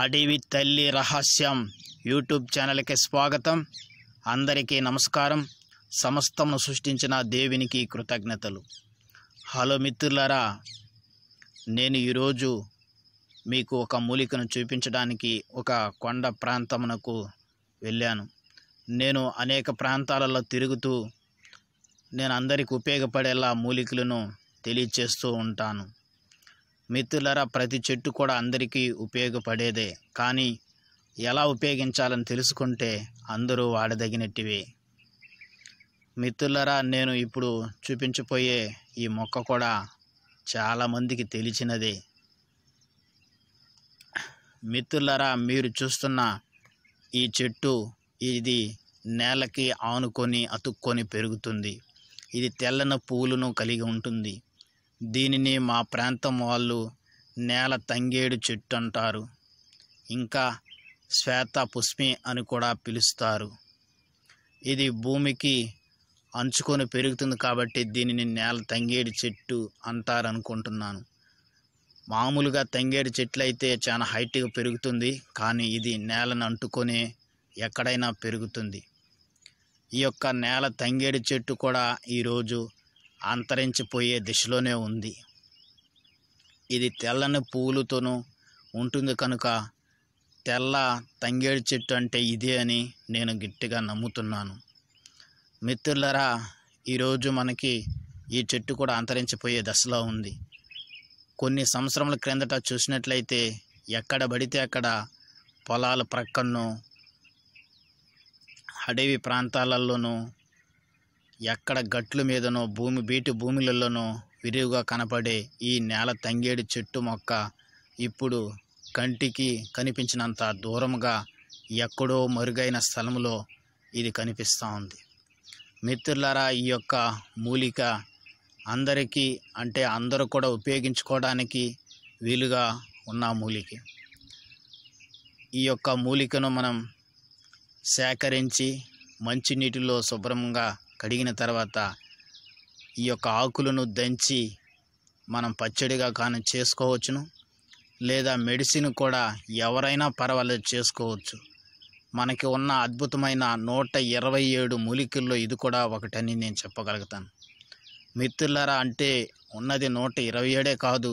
అడవి తల్లి రహస్యం యూట్యూబ్ ఛానల్కి స్వాగతం అందరికీ నమస్కారం సమస్తమును సృష్టించిన దేవునికి కృతజ్ఞతలు హలో మిత్రులారా నేను ఈరోజు మీకు ఒక మూలికను చూపించడానికి ఒక కొండ ప్రాంతమునకు వెళ్ళాను నేను అనేక ప్రాంతాలలో తిరుగుతూ నేను అందరికి ఉపయోగపడేలా మూలికలను తెలియచేస్తూ ఉంటాను మిత్రులరా ప్రతి చెట్టు కూడా అందరికీ ఉపయోగపడేదే కానీ ఎలా ఉపయోగించాలని తెలుసుకుంటే అందరూ వాడదగినట్టివి మిత్రులరా నేను ఇప్పుడు చూపించబోయే ఈ మొక్క కూడా చాలామందికి తెలిసినది మిత్రులరా మీరు చూస్తున్న ఈ చెట్టు ఇది నేలకి ఆనుకొని అతుక్కొని పెరుగుతుంది ఇది తెల్లని పువ్వులను కలిగి ఉంటుంది దీనిని మా ప్రాంతం వాళ్ళు నేల తంగేడు చెట్టు అంటారు ఇంకా శ్వేత పుష్మి అని కూడా పిలుస్తారు ఇది భూమికి అంచుకొని పెరుగుతుంది కాబట్టి దీనిని నేల తంగేడు చెట్టు అంటారు అనుకుంటున్నాను మామూలుగా తంగేడు చెట్లు అయితే చాలా హైట్గా పెరుగుతుంది కానీ ఇది నేలను అంటుకొని ఎక్కడైనా పెరుగుతుంది ఈ యొక్క నేల తంగేడు చెట్టు కూడా ఈరోజు అంతరించిపోయే దిశలోనే ఉంది ఇది తెల్లని పువ్వులతోనూ ఉంటుంది కనుక తెల్ల తంగేడు చెట్టు అంటే ఇదే అని నేను గట్టిగా నమ్ముతున్నాను మిత్రులరా ఈరోజు మనకి ఈ చెట్టు కూడా అంతరించిపోయే దశలో ఉంది కొన్ని సంవత్సరముల క్రిందట చూసినట్లయితే ఎక్కడ పడితే అక్కడ పొలాల ప్రక్కను అడవి ప్రాంతాలలోనూ ఎక్కడ గట్లు మీదనో భూమి బీటి భూములలోనో విరివిగా కనపడే ఈ నేల తంగేడి చెట్టు మొక్క ఇప్పుడు కంటికి కనిపించినంత దూరంగా ఎక్కడో మరుగైన స్థలంలో ఇది కనిపిస్తూ ఉంది మిత్రులారా ఈ యొక్క మూలిక అందరికీ అంటే అందరూ కూడా ఉపయోగించుకోవడానికి వీలుగా ఉన్న మూలిక ఈ యొక్క మూలికను మనం సేకరించి మంచినీటిలో శుభ్రంగా కడిగిన తర్వాత ఈ యొక్క ఆకులను దంచి మనం పచ్చడిగా కానీ చేసుకోవచ్చును లేదా మెడిసిన్ కూడా ఎవరైనా పర్వాలేదు చేసుకోవచ్చు మనకి ఉన్న అద్భుతమైన నూట ఇరవై ఏడు మూలికల్లో ఇది కూడా ఒకటని నేను చెప్పగలుగుతాను మిత్రులరా అంటే ఉన్నది నూట ఇరవై ఏడే కాదు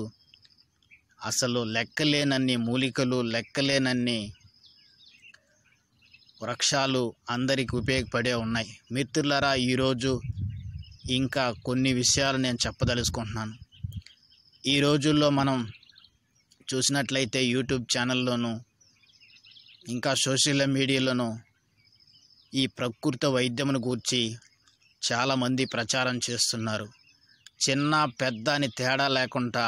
అసలు లెక్కలేనన్ని మూలికలు లెక్కలేనన్ని వృక్షాలు అందరికి ఉపయోగపడే ఉన్నాయి మిత్రులరా ఈరోజు ఇంకా కొన్ని విషయాలు నేను చెప్పదలుచుకుంటున్నాను ఈ రోజుల్లో మనం చూసినట్లయితే యూట్యూబ్ ఛానల్లోనూ ఇంకా సోషల్ మీడియాలోనూ ఈ ప్రకృతి వైద్యమును గూర్చి చాలామంది ప్రచారం చేస్తున్నారు చిన్న పెద్ద అని తేడా లేకుండా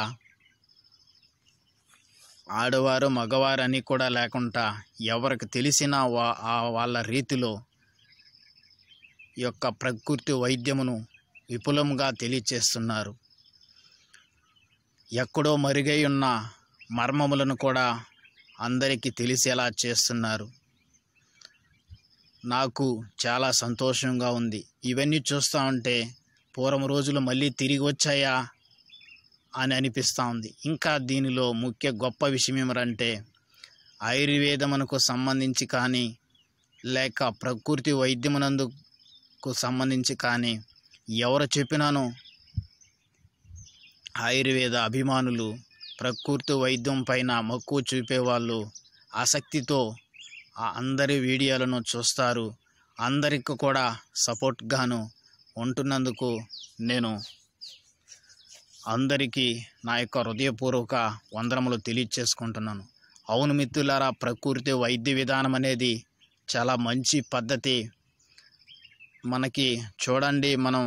ఆడవారు మగవారు అని కూడా లేకుండా ఎవరికి తెలిసిన వా వాళ్ళ రీతిలో యొక్క ప్రకృతి వైద్యమును విపులంగా తెలియచేస్తున్నారు ఎక్కడో మరుగై ఉన్న మర్మములను కూడా అందరికీ తెలిసేలా చేస్తున్నారు నాకు చాలా సంతోషంగా ఉంది ఇవన్నీ చూస్తూ ఉంటే పూర్వం రోజులు మళ్ళీ తిరిగి వచ్చాయా అని అనిపిస్తూ ఉంది ఇంకా దీనిలో ముఖ్య గొప్ప విషయం ఏమరంటే ఆయుర్వేదమునకు సంబంధించి కానీ లేక ప్రకృతి వైద్యమునందుకు సంబంధించి కానీ ఎవరు చెప్పినానో ఆయుర్వేద అభిమానులు ప్రకృతి వైద్యం పైన మక్కువ చూపేవాళ్ళు ఆసక్తితో ఆ అందరి వీడియోలను చూస్తారు అందరికి కూడా సపోర్ట్గాను ఉంటున్నందుకు నేను అందరికీ నా యొక్క హృదయపూర్వక వందనములు తెలియచేసుకుంటున్నాను అవును మిత్రులారా ప్రకృతి వైద్య విధానం అనేది చాలా మంచి పద్ధతి మనకి చూడండి మనం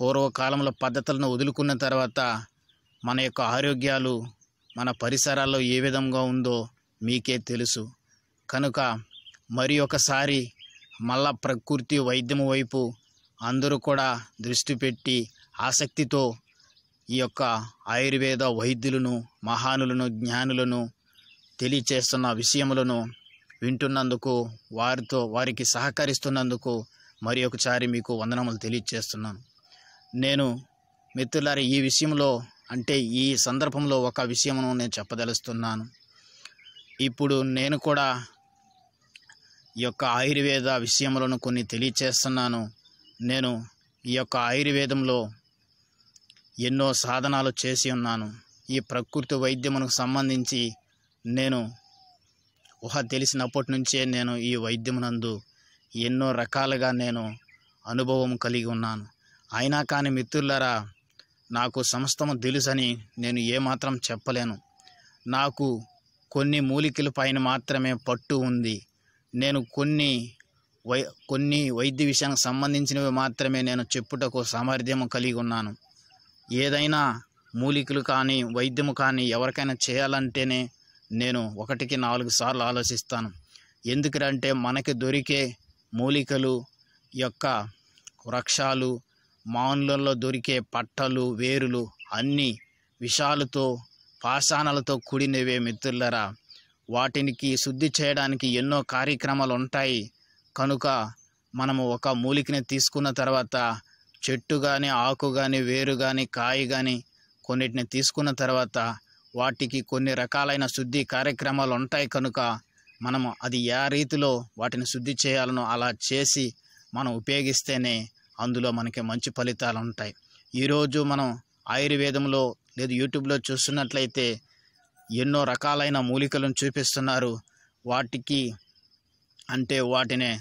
పూర్వకాలంలో పద్ధతులను వదులుకున్న తర్వాత మన యొక్క ఆరోగ్యాలు మన పరిసరాల్లో ఏ విధంగా ఉందో మీకే తెలుసు కనుక మరి ఒకసారి మళ్ళా ప్రకృతి వైద్యం వైపు అందరూ కూడా దృష్టి పెట్టి ఆసక్తితో ఈ యొక్క ఆయుర్వేద వైద్యులను మహానులను జ్ఞానులను తెలియచేస్తున్న విషయములను వింటున్నందుకు వారితో వారికి సహకరిస్తున్నందుకు మరి ఒకసారి మీకు వందనములు తెలియచేస్తున్నాను నేను మిత్రులారి ఈ విషయంలో అంటే ఈ సందర్భంలో ఒక విషయమును నేను చెప్పదలుస్తున్నాను ఇప్పుడు నేను కూడా ఈ యొక్క ఆయుర్వేద విషయములను కొన్ని తెలియచేస్తున్నాను నేను ఈ యొక్క ఆయుర్వేదంలో ఎన్నో సాధనాలు చేసి ఉన్నాను ఈ ప్రకృతి వైద్యమునకు సంబంధించి నేను ఊహ తెలిసినప్పటి నుంచే నేను ఈ వైద్యమునందు ఎన్నో రకాలుగా నేను అనుభవం కలిగి ఉన్నాను అయినా కానీ మిత్రులరా నాకు సమస్తము తెలుసని నేను ఏమాత్రం చెప్పలేను నాకు కొన్ని మూలికల పైన మాత్రమే పట్టు ఉంది నేను కొన్ని వై కొన్ని వైద్య విషయానికి సంబంధించినవి మాత్రమే నేను చెప్పుటకు సామర్థ్యం కలిగి ఉన్నాను ఏదైనా మూలికలు కానీ వైద్యము కానీ ఎవరికైనా చేయాలంటేనే నేను ఒకటికి నాలుగు సార్లు ఆలోచిస్తాను ఎందుకంటే మనకి దొరికే మూలికలు యొక్క వృక్షాలు మానులలో దొరికే పట్టలు వేరులు అన్నీ విషాలతో పాషాణాలతో కూడినవే మిత్రులరా వాటికి శుద్ధి చేయడానికి ఎన్నో కార్యక్రమాలు ఉంటాయి కనుక మనము ఒక మూలికని తీసుకున్న తర్వాత చెట్టు కానీ ఆకు కానీ వేరు కానీ కాయ కానీ కొన్నిటిని తీసుకున్న తర్వాత వాటికి కొన్ని రకాలైన శుద్ధి కార్యక్రమాలు ఉంటాయి కనుక మనము అది ఏ రీతిలో వాటిని శుద్ధి చేయాలనో అలా చేసి మనం ఉపయోగిస్తేనే అందులో మనకి మంచి ఫలితాలు ఉంటాయి ఈరోజు మనం ఆయుర్వేదంలో లేదు యూట్యూబ్లో చూస్తున్నట్లయితే ఎన్నో రకాలైన మూలికలను చూపిస్తున్నారు వాటికి అంటే వాటిని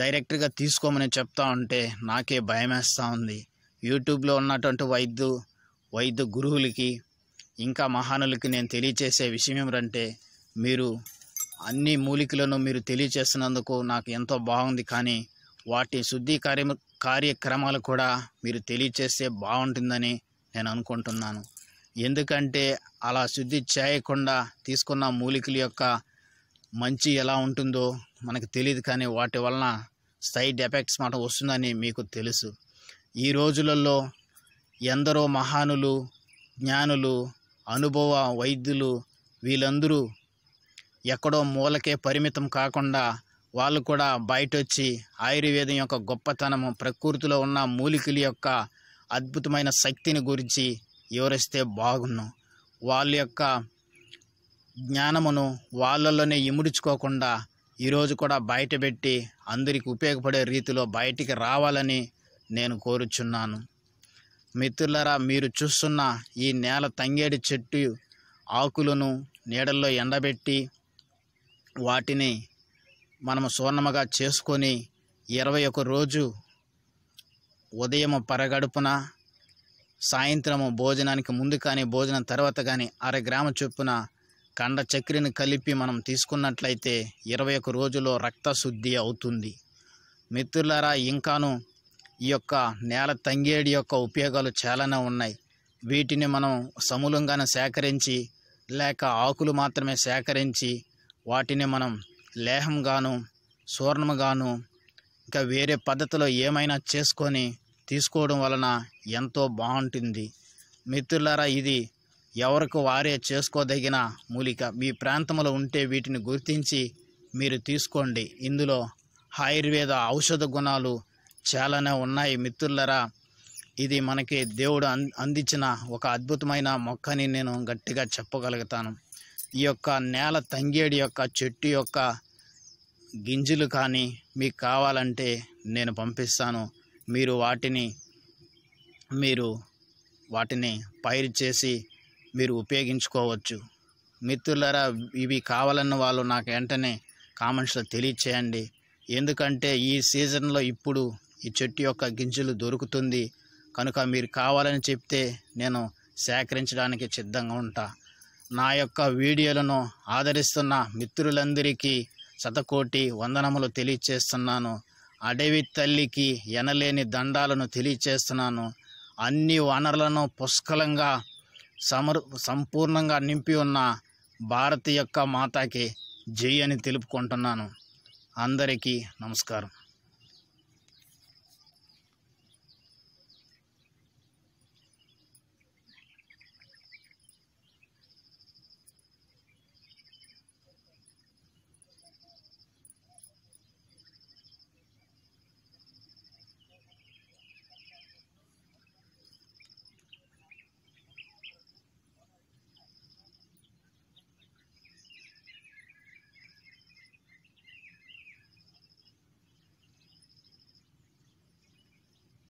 డైరెక్ట్గా తీసుకోమని చెప్తా ఉంటే నాకే భయమేస్తూ ఉంది యూట్యూబ్లో ఉన్నటువంటి వైద్యు వైద్య గురువులకి ఇంకా మహానులకి నేను తెలియచేసే విషయం ఏమిటంటే మీరు అన్ని మూలికలను మీరు తెలియచేసినందుకు నాకు ఎంతో బాగుంది కానీ వాటి శుద్ధి కార్య కార్యక్రమాలు కూడా మీరు తెలియచేస్తే బాగుంటుందని నేను అనుకుంటున్నాను ఎందుకంటే అలా శుద్ధి చేయకుండా తీసుకున్న మూలికల యొక్క మంచి ఎలా ఉంటుందో మనకు తెలియదు కానీ వాటి వలన సైడ్ ఎఫెక్ట్స్ మాట వస్తుందని మీకు తెలుసు ఈ రోజులలో ఎందరో మహానులు జ్ఞానులు అనుభవ వైద్యులు వీళ్ళందరూ ఎక్కడో మూలకే పరిమితం కాకుండా వాళ్ళు కూడా బయట వచ్చి ఆయుర్వేదం యొక్క గొప్పతనము ప్రకృతిలో ఉన్న మూలికల యొక్క అద్భుతమైన శక్తిని గురించి వివరిస్తే బాగున్నాం వాళ్ళ యొక్క జ్ఞానమును వాళ్ళలోనే ఇముడుచుకోకుండా ఈరోజు కూడా బయటపెట్టి అందరికి ఉపయోగపడే రీతిలో బయటికి రావాలని నేను కోరుచున్నాను మిత్రులరా మీరు చూస్తున్న ఈ నేల తంగేడి చెట్టు ఆకులను నీడల్లో ఎండబెట్టి వాటిని మనం సువర్ణముగా చేసుకొని ఇరవై ఒక రోజు ఉదయము పరగడుపున సాయంత్రము భోజనానికి ముందు కానీ భోజనం తర్వాత కానీ అర గ్రామ చొప్పున కండ చక్రిని కలిపి మనం తీసుకున్నట్లయితే ఇరవై ఒక రోజులో రక్తశుద్ధి అవుతుంది మిత్రులారా ఇంకాను ఈ యొక్క నేల తంగేడి యొక్క ఉపయోగాలు చాలానే ఉన్నాయి వీటిని మనం సమూలంగానే సేకరించి లేక ఆకులు మాత్రమే సేకరించి వాటిని మనం లేహంగాను సూర్ణంగాను ఇంకా వేరే పద్ధతిలో ఏమైనా చేసుకొని తీసుకోవడం వలన ఎంతో బాగుంటుంది మిత్రులారా ఇది ఎవరికి వారే చేసుకోదగిన మూలిక మీ ప్రాంతంలో ఉంటే వీటిని గుర్తించి మీరు తీసుకోండి ఇందులో ఆయుర్వేద ఔషధ గుణాలు చాలానే ఉన్నాయి మిత్రులరా ఇది మనకి దేవుడు అందించిన ఒక అద్భుతమైన మొక్కని నేను గట్టిగా చెప్పగలుగుతాను ఈ యొక్క నేల తంగేడి యొక్క చెట్టు యొక్క గింజలు కానీ మీకు కావాలంటే నేను పంపిస్తాను మీరు వాటిని మీరు వాటిని పైరు చేసి మీరు ఉపయోగించుకోవచ్చు మిత్రులరా ఇవి కావాలన్న వాళ్ళు నాకు వెంటనే కామెంట్స్లో తెలియచేయండి ఎందుకంటే ఈ సీజన్లో ఇప్పుడు ఈ చెట్టు యొక్క గింజలు దొరుకుతుంది కనుక మీరు కావాలని చెప్తే నేను సేకరించడానికి సిద్ధంగా ఉంటా నా యొక్క వీడియోలను ఆదరిస్తున్న మిత్రులందరికీ శతకోటి వందనములు తెలియచేస్తున్నాను అడవి తల్లికి ఎనలేని దండాలను తెలియచేస్తున్నాను అన్ని వనరులను పుష్కలంగా సమరు సంపూర్ణంగా నింపి ఉన్న భారతి యొక్క మాతాకి జై అని తెలుపుకుంటున్నాను అందరికీ నమస్కారం